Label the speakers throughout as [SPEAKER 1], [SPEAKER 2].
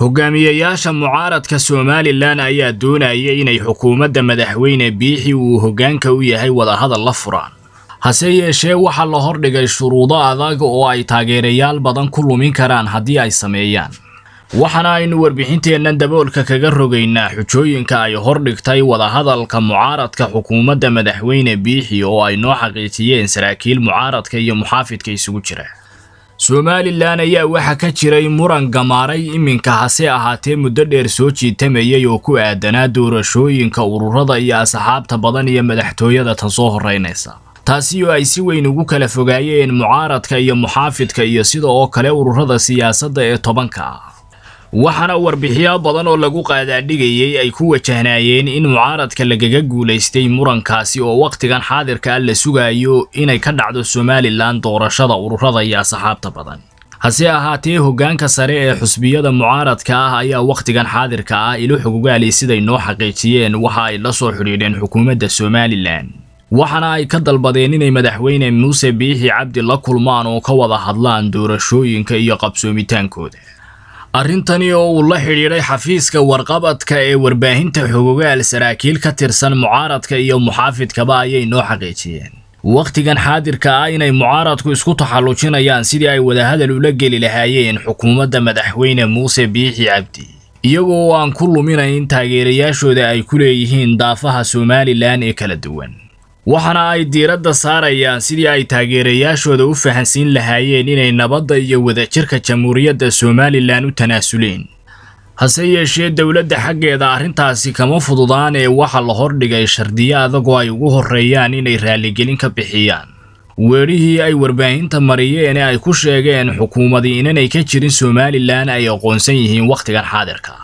[SPEAKER 1] hogaamiyayaasha mucaaradka somalilan ayaa doonaya inay xukuumadda madaxweyne biixi uu hoggaanka u yahay wadahadal la furaan hase yeeshee waxaa la hordhigay shuruudo adag oo ay taageerayaal badan ku lumin karaan haddii ay sameeyaan waxaana aynu warbixinteenna daboolka kaga rogaynaa xujooyinka ay hordhigtay wadahadalka mucaaradka xukuumadda madaxweyne biixi oo ay noo xaqiijiyeen saraakiil mucaaradka iyo muxaafidka isugu jira somalilan ayaa waxa ka jiray muran gamaaray iminka hase ahaatee muddo dheer soo jiitamayay oo ku aadanaa doorashooyinka ururada iyo asxaabta badan iyo madaxtooyada tan soo horeynaysa taasi oo ay si weyn ugu kala fogaayeen mucaaradka iyo muxaafidka iyo sida oo kale ururada siyaasadda ee tobanka ah waxaana warbixiyaa badan oo lagu qaadaadhigayey ay ku wajahnaayeen in mucaaradka lagaga guulaystay murankaasi oo wakhtigan xaadirka ah la sugaayo inay ka dhacdo somalilan doorashada ururada iyo asxaabta badan hase ahaatee hoggaanka sare ee xusbiyada mucaaradka ah ayaa wakhtigan xaadirka ah ilo xogogaali siday noo xaqiijiyeen waxa ay la soo xidhiidheen xukuumadda somalilan waxaana ay ka dalbadeen inay madaxweyne muuse biixi cabdi la kulmaan oo ka wada hadlaan doorashooyinka iyo qabsoomitaankooda arrintani oo uu la xidhiidhay xafiiska warqabadka ee warbaahinta xogogaal saraakiil ka tirsan mucaaradka iyo muxaafidkaba ayay noo xaqiijiyeen wakhtigan xaadirka ah inay mucaaradku isku taxallujinayaan sidii ay wadahadal ula geli lahaayeen xukuumadda madaxweyne muuse biixi cabdi iyagoo oo aan ku luminayn taageerayaashooda ay ku leeyihiin daafaha somalilan ee kala duwan waxaana ay diiradda saarayaan sidii ay taageerayaashooda u fahansiin lahaayeen inay nabadda iyo wadajirka jamhuuriyadda somalilan u tanaasuleen hase yeeshee dowladda xaggeeda arrintaasi kama fududaan ee waxa la hordhigay shardiyo adagoo ay ugu horreeyaan inay raalligelin ka bixiyaan weedhihii ay warbaahinta mariyeen ee ay ku sheegeen xukuumadii inanay ka jirin somalilan ay aqoonsan yihiin wakhtigan xaadirka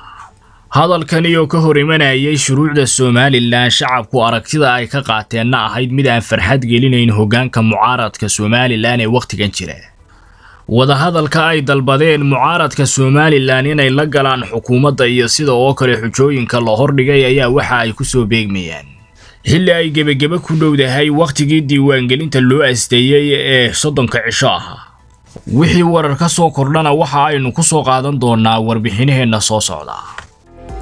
[SPEAKER 1] hadalkaniyo ka hor imanayay shuruucda somalilan shacabku aragtida ay ka qaateenna ahayd mid aan farxad gelinayn hoggaanka mucaaradka somalilan ee wakhtigan jira wadahadalka ay dalbadeen mucaaradka somalilan inay la galaan xukuumadda iyo sida oo kale xujooyinka la hordhigay ayaa waxa ay ku soo beegmayaan xilli ay gebageba ku dhowdahay wakhtigii diiwaangelinta loo asteeyey ee soddonka cisho ahaa wixii warar ka soo kordhana waxa aynu ku soo qaadan doonnaa warbixinaheenna soo socda